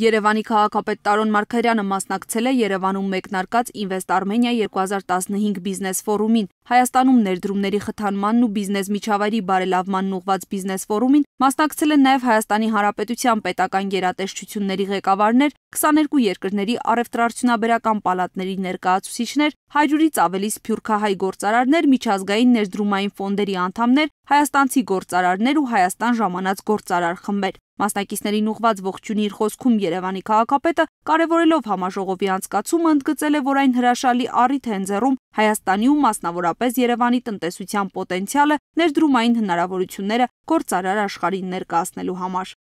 Երևանի քաղաքապետ Տարոն Մարգարյանը մասնակցել է Երևանում մեկնարկած Invest Armenia 2015 բիզնես ֆորումին։ Հայաստանում ներդրումների խթանմանն ու բիզնես միջավայրի բարելավմանն ուղված բիզնես ֆորումին մասնակցել են նաև Հայաստանի Հանրապետության պետական գերատեսչությունների ղեկավարներ, 22 երկրների առևտրարդյունաբերական պալատների ներկայացուցիչներ, 100-ից ավելի սփյուռքահայ գործարարներ, միջազգային ներդրումային ֆոնդերի անդամներ, Հայաստանցի գործարարներ ու Հայաստան ժամանած գործարար խմբեր։ Մասնակիցներին ուղված ողջունի իր խոսքում Երևանի քաղաքապետը կարևորելով համաժողովի անցկացումը ընդգծել է, որ այն հրաշալի առիթ է ընձեռում Հայաստանի ու մասնավորապես Երևանի տնտեսության պոտենցիալը ներդրումային հնարավորությունները գործարար աշխարհին ներկայացնելու համար։